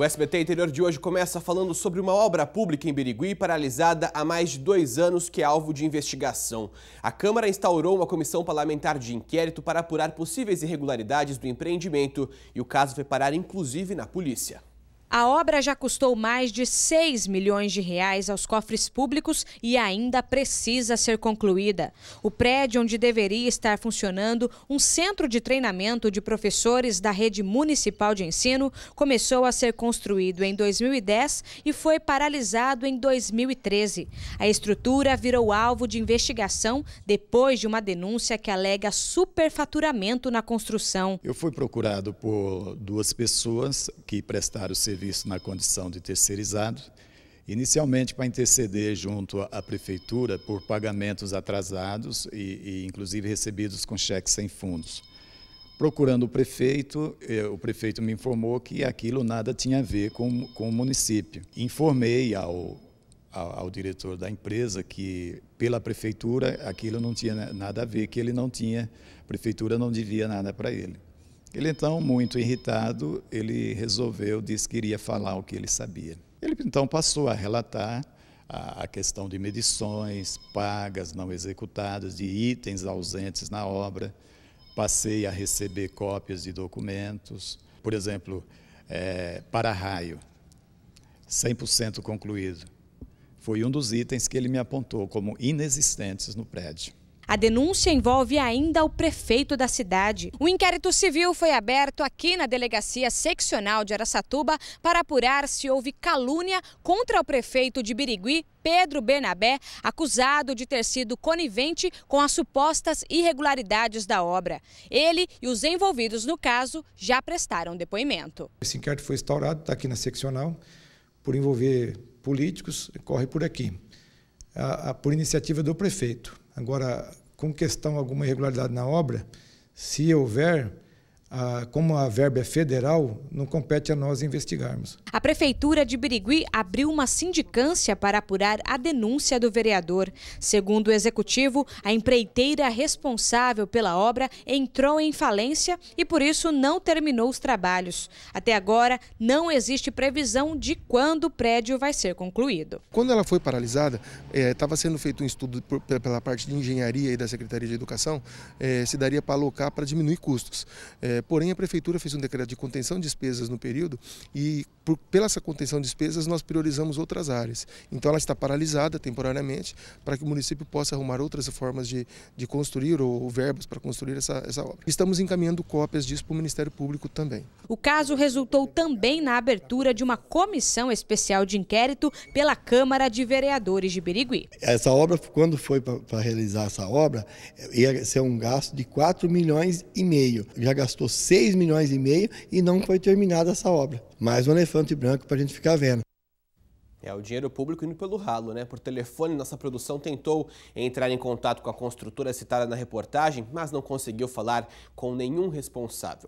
O SBT Interior de hoje começa falando sobre uma obra pública em Birigui paralisada há mais de dois anos que é alvo de investigação. A Câmara instaurou uma comissão parlamentar de inquérito para apurar possíveis irregularidades do empreendimento e o caso foi parar inclusive na polícia. A obra já custou mais de 6 milhões de reais aos cofres públicos e ainda precisa ser concluída. O prédio onde deveria estar funcionando um centro de treinamento de professores da rede municipal de ensino começou a ser construído em 2010 e foi paralisado em 2013. A estrutura virou alvo de investigação depois de uma denúncia que alega superfaturamento na construção. Eu fui procurado por duas pessoas que prestaram serviço isso na condição de terceirizado, inicialmente para interceder junto à prefeitura por pagamentos atrasados e, e inclusive recebidos com cheques sem fundos. Procurando o prefeito, eh, o prefeito me informou que aquilo nada tinha a ver com, com o município. Informei ao, ao, ao diretor da empresa que, pela prefeitura, aquilo não tinha nada a ver, que ele não tinha, a prefeitura não devia nada para ele. Ele então, muito irritado, ele resolveu, disse que iria falar o que ele sabia. Ele então passou a relatar a, questão de medições, pagas não executadas, de itens ausentes na obra. Passei a receber cópias de documentos, por exemplo, é, para-raio, 100% concluído. Foi um dos itens que ele me apontou como inexistentes no prédio. A denúncia envolve ainda o prefeito da cidade. O inquérito civil foi aberto aqui na Delegacia Seccional de Araçatuba para apurar se houve calúnia contra o prefeito de Birigui, Pedro Bernabé, acusado de ter sido conivente com as supostas irregularidades da obra. Ele e os envolvidos no caso já prestaram depoimento. Esse inquérito foi instaurado, está aqui na seccional, por envolver políticos, corre por aqui, por iniciativa do prefeito. Agora, com questão alguma irregularidade na obra, se houver, ah, como a verba é federal, não compete a nós investigarmos. A Prefeitura de Birigui abriu uma sindicância para apurar a denúncia do vereador. Segundo o executivo, a empreiteira responsável pela obra entrou em falência e, por isso, não terminou os trabalhos. Até agora, não existe previsão de quando o prédio vai ser concluído. Quando ela foi paralisada, estava eh, é, sendo feito um estudo por, pela parte de engenharia e da Secretaria de Educação, é, se daria para alocar para diminuir custos. É, porém, a Prefeitura fez um decreto de contenção de despesas no período e, por, pela essa contenção de despesas, nós priorizamos outras áreas. Então, ela está paralisada temporariamente para que o município possa arrumar outras formas de, de construir ou, ou verbas para construir essa, essa obra. Estamos encaminhando cópias disso para o Ministério Público também. O caso resultou também na abertura de uma comissão especial de inquérito pela Câmara de Vereadores de Berigui. Essa obra, quando foi para realizar essa obra, ia ser um gasto de 4 milhões e meio. Já gastou 6 milhões e meio e não foi terminada essa obra. Mais um elefante branco para a gente ficar vendo. É o dinheiro público indo pelo ralo, né? Por telefone, nossa produção tentou entrar em contato com a construtora citada na reportagem, mas não conseguiu falar com nenhum responsável.